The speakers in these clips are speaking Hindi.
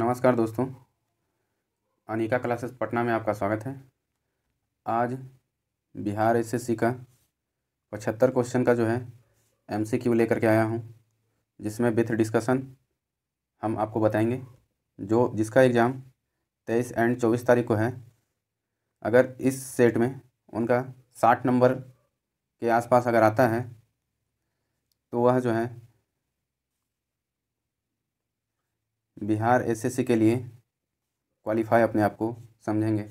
नमस्कार दोस्तों अनिका क्लासेस पटना में आपका स्वागत है आज बिहार एसएससी का पचहत्तर क्वेश्चन का जो है एमसीक्यू लेकर के आया हूँ जिसमें विथ डिस्कशन हम आपको बताएंगे जो जिसका एग्ज़ाम तेईस एंड चौबीस तारीख को है अगर इस सेट में उनका साठ नंबर के आसपास अगर आता है तो वह जो है बिहार एसएससी के लिए क्वालिफाई अपने आप को समझेंगे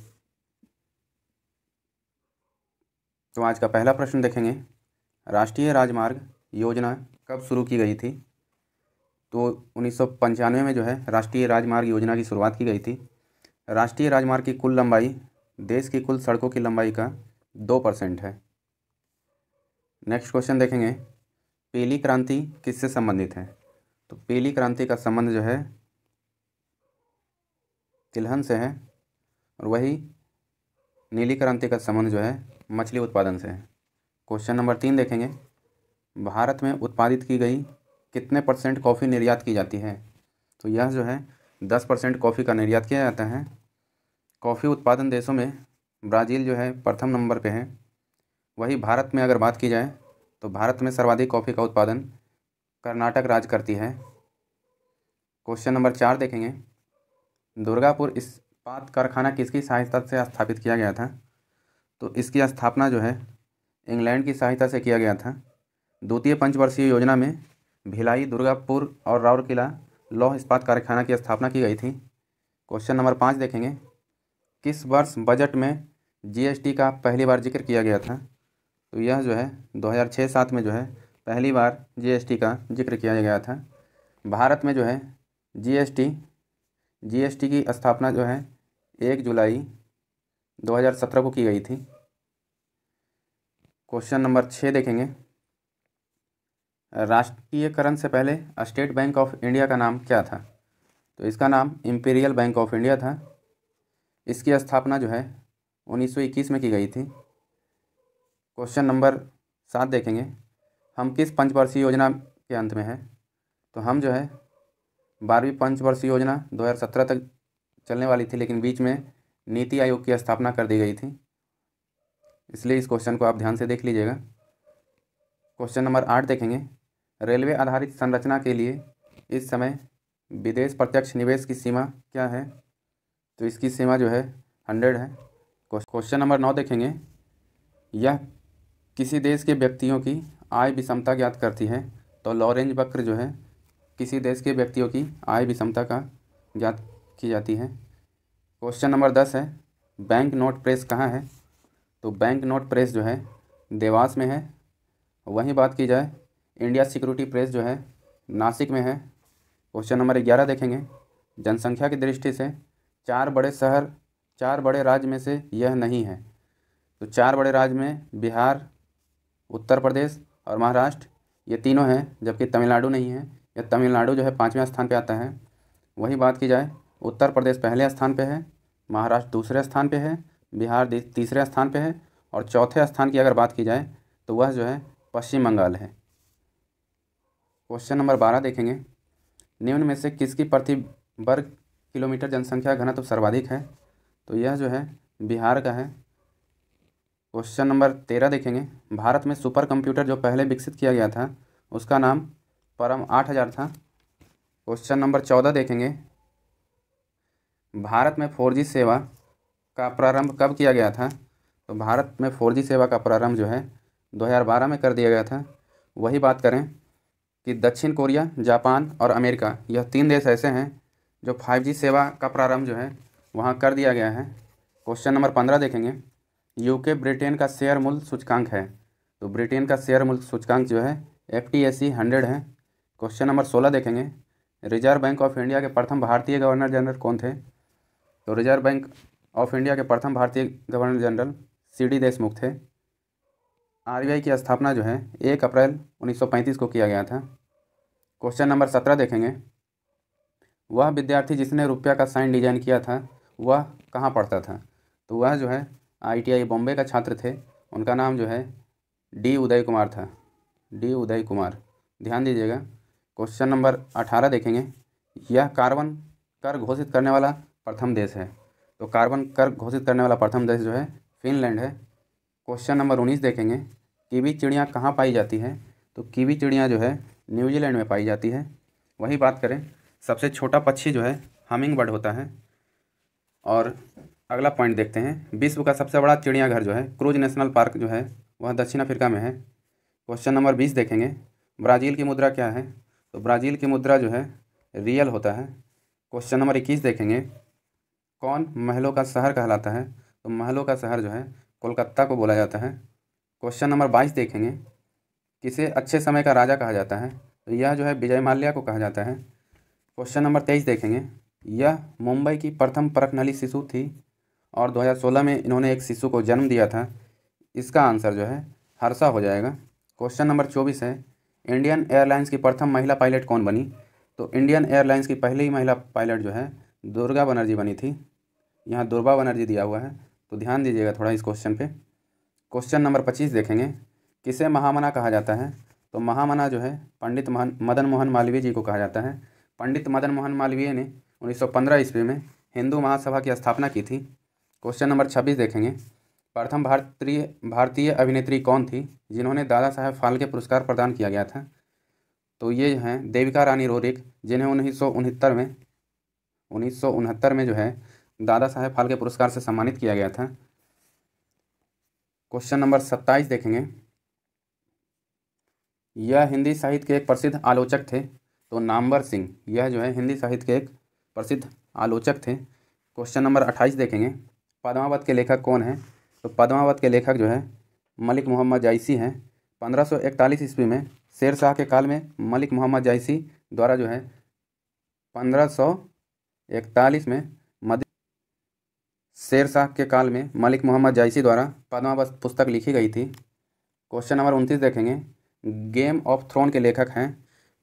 तो आज का पहला प्रश्न देखेंगे राष्ट्रीय राजमार्ग योजना कब शुरू की गई थी तो उन्नीस में जो है राष्ट्रीय राजमार्ग योजना की शुरुआत की गई थी राष्ट्रीय राजमार्ग की कुल लंबाई देश की कुल सड़कों की लंबाई का दो परसेंट है नेक्स्ट क्वेश्चन देखेंगे पीली क्रांति किससे संबंधित है तो पीली क्रांति का संबंध जो है तिलहन से है और वही नीली क्रांति का संबंध जो है मछली उत्पादन से है क्वेश्चन नंबर तीन देखेंगे भारत में उत्पादित की गई कितने परसेंट कॉफ़ी निर्यात की जाती है तो यह जो है दस परसेंट कॉफ़ी का निर्यात किया जाता है कॉफ़ी उत्पादन देशों में ब्राज़ील जो है प्रथम नंबर पे है वही भारत में अगर बात की जाए तो भारत में सर्वाधिक कॉफ़ी का उत्पादन कर्नाटक राज्य करती है क्वेश्चन नंबर चार देखेंगे दुर्गापुर इस्पात कारखाना किसकी सहायता से स्थापित किया गया था तो इसकी स्थापना जो है इंग्लैंड की सहायता से किया गया था द्वितीय पंचवर्षीय योजना में भिलाई दुर्गापुर और राउरकिला लौह इस्पात कारखाना की स्थापना की गई थी क्वेश्चन नंबर पाँच देखेंगे किस वर्ष बजट में जीएसटी का पहली बार जिक्र किया गया था तो यह जो है 2006-7 में जो है पहली बार जीएसटी का जिक्र किया गया था भारत में जो है जीएसटी जीएसटी की स्थापना जो है एक जुलाई 2017 को की गई थी क्वेश्चन नंबर छः देखेंगे राष्ट्रीयकरण से पहले स्टेट बैंक ऑफ इंडिया का नाम क्या था तो इसका नाम इम्पीरियल बैंक ऑफ इंडिया था इसकी स्थापना जो है 1921 में की गई थी क्वेश्चन नंबर सात देखेंगे हम किस पंचवर्षीय योजना के अंत में हैं तो हम जो है बारहवीं पंचवर्षीय योजना 2017 तक चलने वाली थी लेकिन बीच में नीति आयोग की स्थापना कर दी गई थी इसलिए इस क्वेश्चन को आप ध्यान से देख लीजिएगा क्वेश्चन नंबर आठ देखेंगे रेलवे आधारित संरचना के लिए इस समय विदेश प्रत्यक्ष निवेश की सीमा क्या है तो इसकी सीमा जो है हंड्रेड है क्वेश्चन नंबर नौ देखेंगे यह किसी देश के व्यक्तियों की आय विषमता ज्ञात करती है तो लॉरेंज वक्र जो है किसी देश के व्यक्तियों की आय विषमता का ज्ञात की जाती है क्वेश्चन नंबर दस है बैंक नोट प्रेस कहाँ है तो बैंक नोट प्रेस जो है देवास में है वहीं बात की जाए इंडिया सिक्योरिटी प्रेस जो है नासिक में है क्वेश्चन नंबर ग्यारह देखेंगे जनसंख्या की दृष्टि से चार बड़े शहर चार बड़े राज्य में से यह नहीं है तो चार बड़े राज्य में बिहार उत्तर प्रदेश और महाराष्ट्र ये तीनों हैं जबकि तमिलनाडु नहीं है या तमिलनाडु जो है पाँचवें स्थान पर आता है वही बात की जाए उत्तर प्रदेश पहले स्थान पर है महाराष्ट्र दूसरे स्थान पर है बिहार तीसरे स्थान पर है और चौथे स्थान की अगर बात की जाए तो वह जो है पश्चिम बंगाल है क्वेश्चन नंबर बारह देखेंगे निम्न में से किसकी प्रति वर्ग किलोमीटर जनसंख्या घनत्व तो सर्वाधिक है तो यह जो है बिहार का है क्वेश्चन नंबर तेरह देखेंगे भारत में सुपर कंप्यूटर जो पहले विकसित किया गया था उसका नाम परम आठ हज़ार था क्वेश्चन नंबर चौदह देखेंगे भारत में फोर जी सेवा का प्रारंभ कब किया गया था तो भारत में फोर जी सेवा का प्रारंभ जो है 2012 में कर दिया गया था वही बात करें कि दक्षिण कोरिया जापान और अमेरिका यह तीन देश ऐसे हैं जो फाइव जी सेवा का प्रारंभ जो है वहाँ कर दिया गया है क्वेश्चन नंबर पंद्रह देखेंगे यूके ब्रिटेन का शेयर मूल्य सूचकांक है तो ब्रिटेन का शेयर मूल्य सूचकांक जो है F T S C hundred है क्वेश्चन नंबर सोलह देखेंगे रिजर्व बैंक ऑफ इंडिया के प्रथम भारतीय गवर्नर जनरल कौन थे तो रिजर्व बैंक ऑफ इंडिया के प्रथम भारतीय governor general C D Deshmukh थे आर की स्थापना जो है एक अप्रैल 1935 को किया गया था क्वेश्चन नंबर सत्रह देखेंगे वह विद्यार्थी जिसने रुपया का साइन डिजाइन किया था वह कहाँ पढ़ता था तो वह जो है आईटीआई बॉम्बे का छात्र थे उनका नाम जो है डी उदय कुमार था डी उदय कुमार ध्यान दीजिएगा क्वेश्चन नंबर अठारह देखेंगे यह कार्बन कर घोषित करने वाला प्रथम देश है तो कार्बन कर घोषित करने वाला प्रथम देश जो है फिनलैंड है क्वेश्चन नंबर उन्नीस देखेंगे कीवी चिड़िया कहाँ पाई जाती है तो कीवी चिड़िया जो है न्यूजीलैंड में पाई जाती है वही बात करें सबसे छोटा पक्षी जो है हमिंग बर्ड होता है और अगला पॉइंट देखते हैं विश्व का सबसे बड़ा चिड़ियाघर जो है क्रूज नेशनल पार्क जो है वह दक्षिण अफ्रीका में है क्वेश्चन नंबर बीस देखेंगे ब्राज़ील की मुद्रा क्या है तो ब्राज़ील की मुद्रा जो है रियल होता है क्वेश्चन नंबर इक्कीस देखेंगे कौन महलों का शहर कहलाता है तो महलों का शहर जो है कोलकाता को बोला जाता है क्वेश्चन नंबर बाईस देखेंगे किसे अच्छे समय का राजा कहा जाता है तो यह जो है विजय माल्या को कहा जाता है क्वेश्चन नंबर तेईस देखेंगे यह मुंबई की प्रथम परखनली शिशु थी और 2016 में इन्होंने एक शिशु को जन्म दिया था इसका आंसर जो है हर्षा हो जाएगा क्वेश्चन नंबर चौबीस है इंडियन एयरलाइंस की प्रथम महिला पायलट कौन बनी तो इंडियन एयरलाइंस की पहली महिला पायलट जो है दुर्गा बनर्जी बनी थी यहाँ दुर्गा बनर्जी दिया हुआ है तो ध्यान दीजिएगा थोड़ा इस क्वेश्चन पे क्वेश्चन नंबर पच्चीस देखेंगे किसे महामना कहा जाता है तो महामना जो है पंडित मदन मोहन मालवीय जी को कहा जाता है पंडित मदन मोहन मालवीय ने उन्नीस ईस्वी में हिंदू महासभा की स्थापना की थी क्वेश्चन नंबर छब्बीस देखेंगे प्रथम भारतीय भारतीय अभिनेत्री कौन थी जिन्होंने दादा साहेब फाल्के पुरस्कार प्रदान किया गया था तो ये हैं देविका रानी रोरिक जिन्हें उन्नीस में उन्नीस में जो है दादा साहेब फाल्के पुरस्कार से सम्मानित किया गया था क्वेश्चन नंबर सत्ताईस देखेंगे यह हिंदी साहित्य के एक प्रसिद्ध आलोचक थे तो नामवर सिंह यह जो है हिंदी साहित्य के एक प्रसिद्ध आलोचक थे क्वेश्चन नंबर अट्ठाईस देखेंगे पद्मावत के लेखक कौन है तो पद्मावत के लेखक जो है मलिक मोहम्मद जायसी हैं 1541 ईस्वी में शेर शाह के काल में मलिक मोहम्मद जायसी द्वारा जो है 1541 में मद शेर शाह के काल में मलिक मोहम्मद जायसी द्वारा पद्मावत पुस्तक लिखी गई थी क्वेश्चन नंबर उनतीस देखेंगे गेम ऑफ थ्रोन के लेखक हैं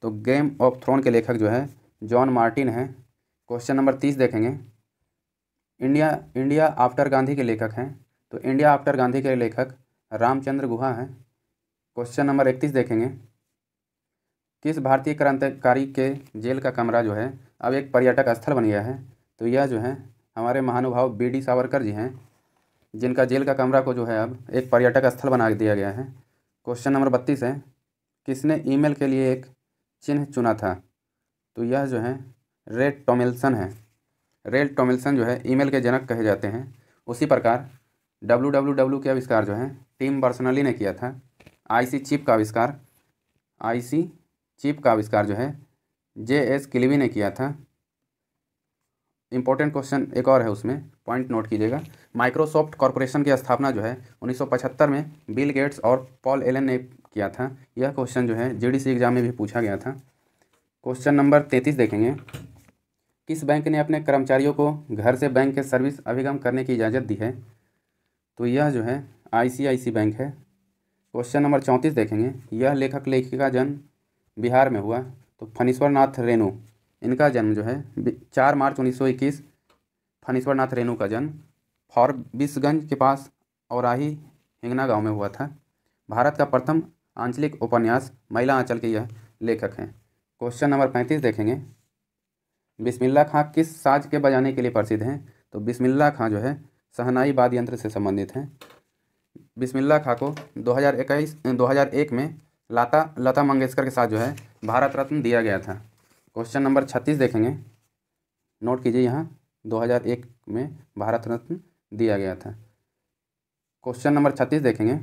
तो गेम ऑफ थ्रोन के लेखक जो है जॉन मार्टिन हैं क्वेश्चन नंबर तीस देखेंगे इंडिया इंडिया आफ्टर गांधी के लेखक हैं तो इंडिया आफ्टर गांधी के लेखक रामचंद्र गुहा हैं क्वेश्चन नंबर इकतीस देखेंगे किस भारतीय क्रांतिकारी के जेल का कमरा जो है अब एक पर्यटक स्थल बन गया है तो यह जो है हमारे महानुभाव बी डी सावरकर जी हैं जिनका जेल का कमरा को जो है अब एक पर्यटक स्थल बना दिया गया है क्वेश्चन नंबर बत्तीस है किसने ईमेल के लिए एक चिन्ह चुना था तो यह जो है रेड टोमिल्सन है रेड टोमिल्सन जो है ईमेल के जनक कहे जाते हैं उसी प्रकार डब्ल्यू डब्ल्यू डब्ल्यू के आविष्कार जो है टीम बर्सनली ने किया था आईसी चिप का आविष्कार आईसी चिप का आविष्कार जो है जे एस किलवी ने किया था इंपॉर्टेंट क्वेश्चन एक और है उसमें पॉइंट नोट कीजिएगा माइक्रोसॉफ्ट कॉरपोरेशन की स्थापना जो है 1975 में बिल गेट्स और पॉल एलन ने किया था यह क्वेश्चन जो है जीडीसी एग्जाम में भी पूछा गया था क्वेश्चन नंबर तैंतीस देखेंगे किस बैंक ने अपने कर्मचारियों को घर से बैंक के सर्विस अभिगम करने की इजाज़त दी है तो यह जो है आईसीआईसी बैंक है क्वेश्चन नंबर चौंतीस देखेंगे यह लेखक लेखिका जन्म बिहार में हुआ तो फणीश्वर नाथ रेणु इनका जन्म जो है चार मार्च उन्नीस सौ इक्कीस फणीश्वर नाथ रेणु का जन्म फॉरबिसगंज के पास और आही हिंगना गांव में हुआ था भारत का प्रथम आंचलिक उपन्यास महिला आंचल के यह लेखक हैं क्वेश्चन नंबर पैंतीस देखेंगे बिस्मिल्ला खां किस साज के बजाने के लिए प्रसिद्ध हैं तो बिस्मिल्ला खां जो है सहनाई वाद्य यंत्र से संबंधित हैं बिस्मिल्ला खा को हज़ार एक में लता लता मंगेशकर के साथ जो है भारत रत्न दिया गया था क्वेश्चन नंबर छत्तीस देखेंगे नोट कीजिए यहाँ 2001 में भारत रत्न दिया गया था क्वेश्चन नंबर छत्तीस देखेंगे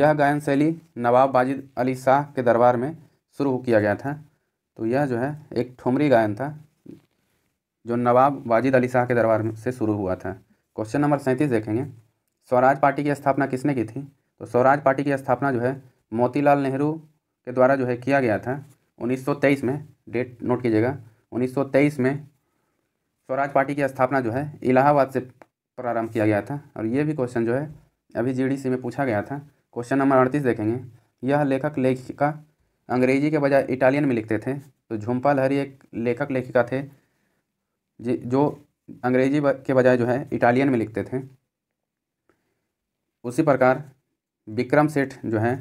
यह गायन शैली नवाब वाजिद अली शाह के दरबार में शुरू किया गया था तो यह जो है एक ठुमरी गायन था जो नवाब वाजिद अली शाह के दरबार से शुरू हुआ था क्वेश्चन नंबर सैंतीस देखेंगे स्वराज पार्टी की स्थापना किसने की थी तो स्वराज पार्टी की स्थापना जो है मोतीलाल नेहरू के द्वारा जो है किया गया था 1923 में डेट नोट कीजिएगा 1923 में स्वराज पार्टी की स्थापना जो है इलाहाबाद से प्रारंभ किया गया था और ये भी क्वेश्चन जो है अभी जीडीसी में पूछा गया था क्वेश्चन नंबर अड़तीस देखेंगे यह लेखक लेखिका अंग्रेजी के बजाय इटालियन में लिखते थे तो झुम्पा लहरी एक लेखक लेखिका थे जो अंग्रेजी के बजाय जो है इटालियन में लिखते थे उसी प्रकार विक्रम सेठ जो हैं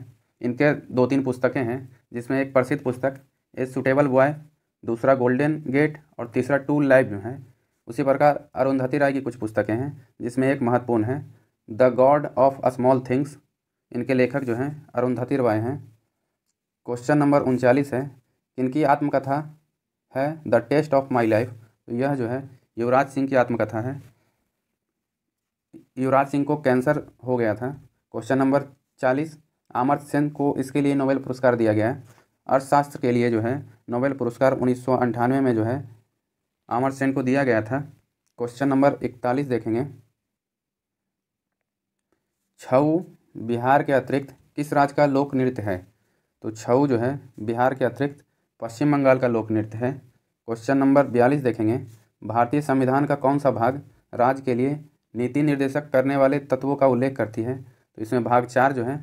इनके दो तीन पुस्तकें हैं जिसमें एक प्रसिद्ध पुस्तक ए सुटेबल बॉय दूसरा गोल्डन गेट और तीसरा टू लाइफ जो है उसी प्रकार अरुंधति राय की कुछ पुस्तकें हैं जिसमें एक महत्वपूर्ण है the god of a small things इनके लेखक जो हैं अरुंधति राय हैं क्वेश्चन नंबर उनचालीस है इनकी आत्मकथा है the taste of my life तो यह जो है युवराज सिंह की आत्मकथा है युवराज सिंह को कैंसर हो गया था क्वेश्चन नंबर चालीस आमर सेन को इसके लिए नोबेल पुरस्कार दिया गया है अर्थशास्त्र के लिए जो है नोबेल पुरस्कार उन्नीस में जो है आमर सेन को दिया गया था क्वेश्चन नंबर इकतालीस देखेंगे छऊ बिहार के अतिरिक्त किस राज्य का लोक नृत्य है तो छऊ जो है बिहार के अतिरिक्त पश्चिम बंगाल का लोक नृत्य है क्वेश्चन नंबर बयालीस देखेंगे भारतीय संविधान का कौन सा भाग राज्य के लिए नीति निर्देशक करने वाले तत्वों का उल्लेख करती है तो इसमें भाग चार जो है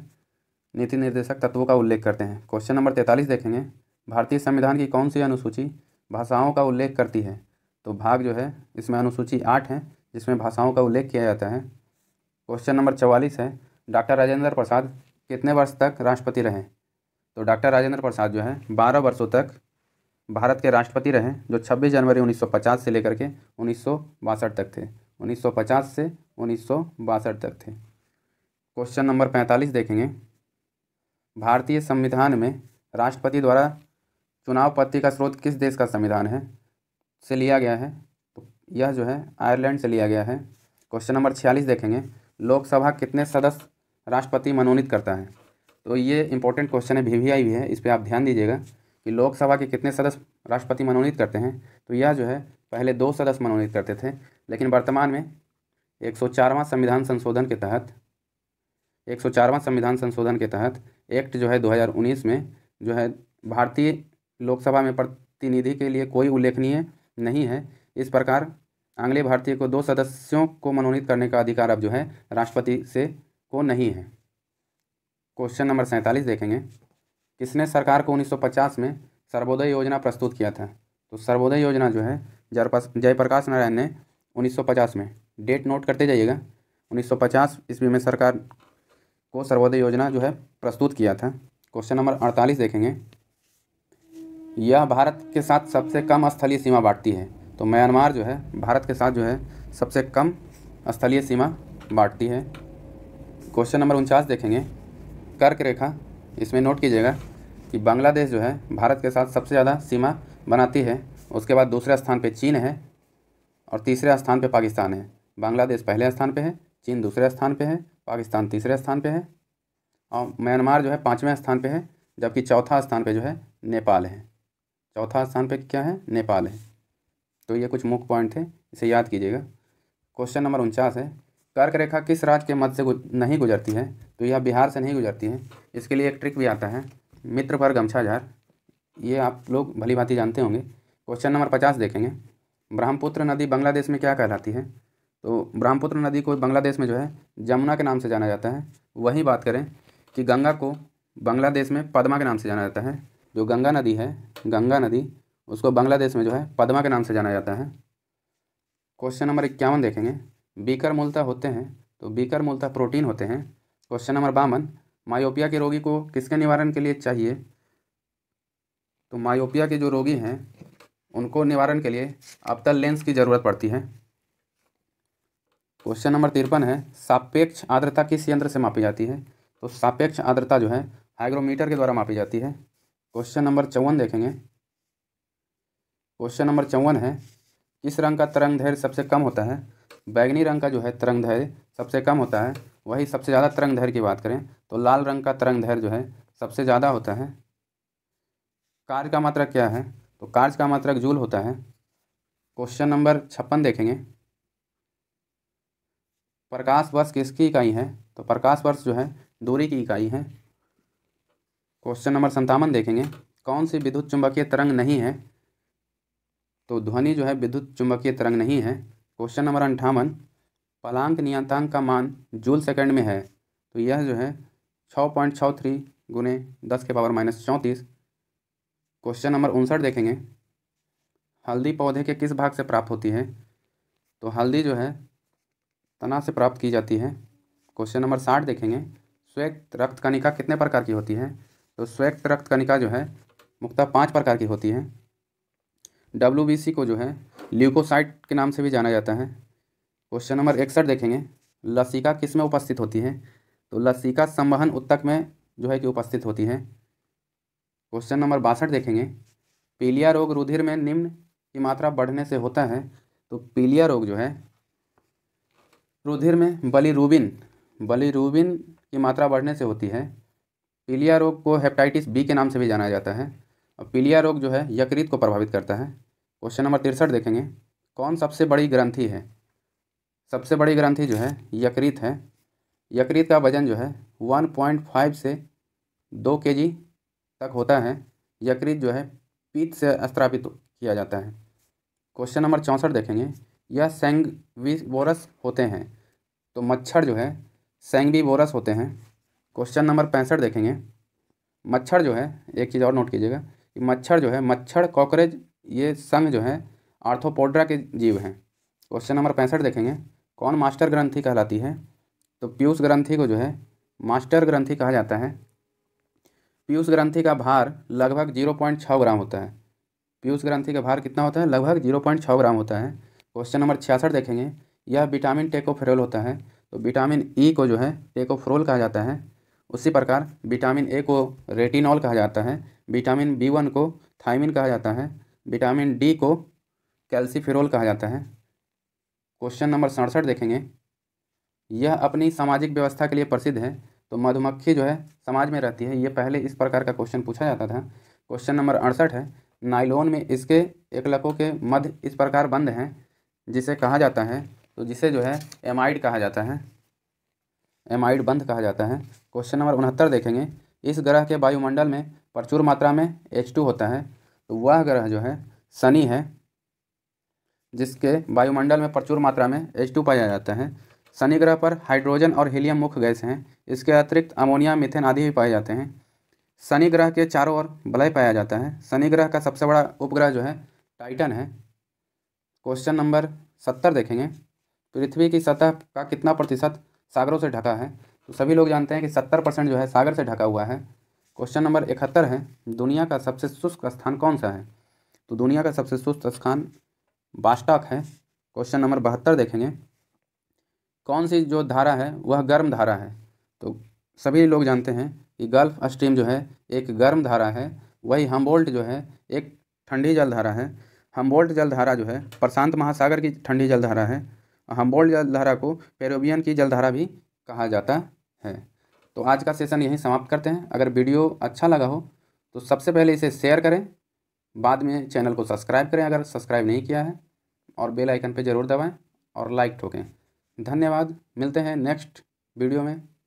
नीति निर्देशक तत्वों का उल्लेख करते हैं क्वेश्चन नंबर तैंतालीस देखेंगे भारतीय संविधान की कौन सी अनुसूची भाषाओं का उल्लेख करती है तो भाग जो है इसमें अनुसूची आठ है जिसमें भाषाओं का उल्लेख किया जाता है क्वेश्चन नंबर चवालीस है डॉक्टर राजेंद्र प्रसाद कितने वर्ष तक राष्ट्रपति रहे तो डॉक्टर राजेंद्र प्रसाद जो है बारह वर्षों तक भारत के राष्ट्रपति रहे जो 26 जनवरी 1950 से लेकर के उन्नीस तक थे 1950 से उन्नीस तक थे क्वेश्चन नंबर 45 देखेंगे भारतीय संविधान में राष्ट्रपति द्वारा चुनाव पत्ति का स्रोत किस देश का संविधान है से लिया गया है तो यह जो है आयरलैंड से लिया गया है क्वेश्चन नंबर छियालीस देखेंगे लोकसभा कितने सदस्य राष्ट्रपति मनोनीत करता है तो ये इंपॉर्टेंट क्वेश्चन है वी वी आई भी है इस पर आप ध्यान दीजिएगा कि लोकसभा के कितने सदस्य राष्ट्रपति मनोनीत करते हैं तो यह जो है पहले दो सदस्य मनोनीत करते थे लेकिन वर्तमान में एक संविधान संशोधन के तहत एक संविधान संशोधन के तहत एक्ट जो है 2019 में जो है भारतीय लोकसभा में प्रतिनिधि के लिए कोई उल्लेखनीय नहीं है इस प्रकार आंग्ले भारतीय को दो सदस्यों को मनोनीत करने का अधिकार अब जो है राष्ट्रपति से को नहीं है क्वेश्चन नंबर सैंतालीस देखेंगे किसने सरकार को 1950 में सर्वोदय योजना प्रस्तुत किया था तो सर्वोदय योजना जो है जयप्रकाश नारायण ने 1950 में डेट नोट करते जाइएगा 1950 ईस्वी में सरकार को सर्वोदय योजना जो है प्रस्तुत किया था क्वेश्चन नंबर 48 देखेंगे यह भारत के साथ सबसे कम स्थलीय सीमा बांटती है तो म्यांमार जो है भारत के साथ जो है सबसे कम स्थलीय सीमा बांटती है क्वेश्चन नंबर उनचास देखेंगे कर्क रेखा इसमें नोट कीजिएगा कि बांग्लादेश जो है भारत के साथ सबसे ज़्यादा सीमा बनाती है उसके बाद दूसरे स्थान पे चीन है और तीसरे स्थान पे पाकिस्तान है बांग्लादेश पहले स्थान पे है चीन दूसरे स्थान पे है पाकिस्तान तीसरे स्थान पे है और म्यांमार जो है पाँचवें स्थान पे है जबकि चौथा स्थान पे जो है नेपाल है चौथा स्थान पे क्या है नेपाल है तो ये कुछ मुख्य पॉइंट थे इसे याद कीजिएगा क्वेश्चन नंबर उनचास है कर्क रेखा किस राज्य के मध्य से नहीं गुजरती है तो यह बिहार से नहीं गुजरती है इसके लिए एक ट्रिक भी आता है मित्र पर गमछा झार ये आप लोग भली भांति जानते होंगे क्वेश्चन नंबर पचास देखेंगे ब्रह्मपुत्र नदी बांग्लादेश में क्या कहलाती है तो ब्रह्मपुत्र नदी को बांग्लादेश में जो है जमुना के नाम से जाना जाता है वही बात करें कि गंगा को बांग्लादेश में पदमा के नाम से जाना जाता है जो गंगा नदी है गंगा नदी उसको बांग्लादेश में जो है पदमा के नाम से जाना जाता है क्वेश्चन नंबर इक्यावन देखेंगे बीकर मूलता होते हैं तो बीकर मूलता प्रोटीन होते हैं क्वेश्चन नंबर बावन मायोपिया के रोगी को किसके निवारण के लिए चाहिए तो मायोपिया के जो रोगी हैं उनको निवारण के लिए अवतल लेंस की ज़रूरत पड़ती है क्वेश्चन नंबर तिरपन है सापेक्ष आर्द्रता किस यंत्र से मापी जाती है तो सापेक्ष आर्द्रता जो है हाइग्रोमीटर के द्वारा मापी जाती है क्वेश्चन नंबर चौवन देखेंगे क्वेश्चन नंबर चौवन है किस रंग का तरंग धैर्य सबसे कम होता है बैगनी रंग का जो है तरंग धैर्य सबसे कम होता है वही सबसे ज़्यादा तरंग धैर्य की बात करें तो लाल रंग का तरंग धैर्य जो है सबसे ज़्यादा होता है कार्य का मात्रक क्या है तो कार्य का मात्रक जूल होता है क्वेश्चन नंबर छप्पन देखेंगे प्रकाश वर्ष किसकी इकाई है तो प्रकाश वर्ष जो है दूरी की इकाई है क्वेश्चन नंबर संतावन देखेंगे कौन सी विद्युत चुंबकीय तरंग नहीं है तो ध्वनि जो है विद्युत चुंबकीय तरंग नहीं है क्वेश्चन नंबर अंठावन पलांक नियतांक का मान जूल सेकंड में है तो यह जो है छः पॉइंट छः थ्री गुने दस के पावर माइनस चौंतीस क्वेश्चन नंबर उनसठ देखेंगे हल्दी पौधे के किस भाग से प्राप्त होती है तो हल्दी जो है तना से प्राप्त की जाती है क्वेश्चन नंबर साठ देखेंगे स्वेक्त रक्त कणिका कितने प्रकार की होती है तो स्वेक्त रक्त कनिका जो है मुख्तः पाँच प्रकार की होती है डब्ल्यू को जो है ल्यूकोसाइट के नाम से भी जाना जाता है क्वेश्चन नंबर इकसठ देखेंगे लसिका किस में उपस्थित होती है तो लसिका संवहन उत्तक में जो है कि उपस्थित होती हैं क्वेश्चन नंबर बासठ देखेंगे पीलिया रोग रुधिर में निम्न की मात्रा बढ़ने से होता है तो पीलिया रोग जो है रुधिर में बलिरूबिन बलिरूबिन की मात्रा बढ़ने से होती है पीलिया रोग को हेपेटाइटिस बी के नाम से भी जाना जाता है और पीलिया रोग जो है यकृत को प्रभावित करता है क्वेश्चन नंबर तिरसठ देखेंगे कौन सबसे बड़ी ग्रंथि है सबसे बड़ी ग्रंथि जो है यकृत है यकृत का वजन जो है 1.5 से 2 जी तक होता है यकृत जो है पीत से स्थापित किया जाता है क्वेश्चन नंबर चौंसठ देखेंगे यह सेंगविबोरस होते हैं तो मच्छर जो है सेंगविबोरस होते हैं क्वेश्चन नंबर पैंसठ देखेंगे मच्छर जो है एक चीज़ और नोट कीजिएगा कि मच्छर जो है मच्छर कॉकरेज ये संघ जो है आर्थोपोड्रा के जीव हैं क्वेश्चन नंबर पैंसठ देखेंगे कौन मास्टर ग्रंथी कहलाती है तो पीयूष ग्रंथि को जो है मास्टर ग्रंथि कहा जाता है पीयूष ग्रंथि का भार लगभग जीरो पॉइंट छः ग्राम होता है पीयूष ग्रंथि का भार कितना होता है लगभग जीरो पॉइंट छः ग्राम होता है क्वेश्चन नंबर छियासठ देखेंगे यह विटामिन टेकोफेरोल होता है तो विटामिन ई e को जो है टेकोफ्रोल कहा जाता है उसी प्रकार विटामिन ए को रेटिनॉल कहा जाता है विटामिन बी वन को थाइमिन कहा जाता है विटामिन डी को कैल्सीफेरोल कहा जाता है क्वेश्चन नंबर सड़सठ देखेंगे यह अपनी सामाजिक व्यवस्था के लिए प्रसिद्ध है तो मधुमक्खी जो है समाज में रहती है ये पहले इस प्रकार का क्वेश्चन पूछा जाता था क्वेश्चन नंबर अड़सठ है नाइलोन में इसके एकलकों के मध्य इस प्रकार बंद हैं जिसे कहा जाता है तो जिसे जो है एमाइड कहा जाता है एमाइड बंध कहा जाता है क्वेश्चन नंबर उनहत्तर देखेंगे इस ग्रह के वायुमंडल में प्रचुर मात्रा में एच टू होता है तो वह ग्रह जो है शनि है जिसके वायुमंडल में प्रचुर मात्रा में एच टू पाया जाता है शनि ग्रह पर हाइड्रोजन और हीलियम मुख्य गैस हैं इसके अतिरिक्त अमोनिया मिथेन आदि भी पाए जाते हैं शनि ग्रह के चारों ओर बलय पाया जाता है शनि ग्रह का सबसे बड़ा उपग्रह जो है टाइटन है क्वेश्चन नंबर सत्तर देखेंगे पृथ्वी की सतह का कितना प्रतिशत सागरों से ढका है तो सभी लोग जानते हैं कि सत्तर परसेंट जो है सागर से ढका हुआ है क्वेश्चन नंबर इकहत्तर है दुनिया का सबसे शुष्क स्थान कौन सा है तो दुनिया का सबसे शुष्क स्थान बास्टाक है क्वेश्चन नंबर बहत्तर देखेंगे कौन सी जो धारा है वह गर्म धारा है तो सभी लोग जानते हैं कि गल्फ स्ट्रीम जो है एक गर्म धारा है वही हम्बोल्ट जो है एक ठंडी जलधारा है हम्बोल्ट जलधारा जो है प्रशांत महासागर की ठंडी जलधारा है हम्बोल्ट जलधारा को पेरोबियन की जलधारा भी कहा जाता है तो आज का सेशन यहीं समाप्त करते हैं अगर वीडियो अच्छा लगा हो तो सबसे पहले इसे शेयर करें बाद में चैनल को सब्सक्राइब करें अगर सब्सक्राइब नहीं किया है और बेल आइकन पर ज़रूर दबाएं और लाइक ठोकें धन्यवाद मिलते हैं नेक्स्ट वीडियो में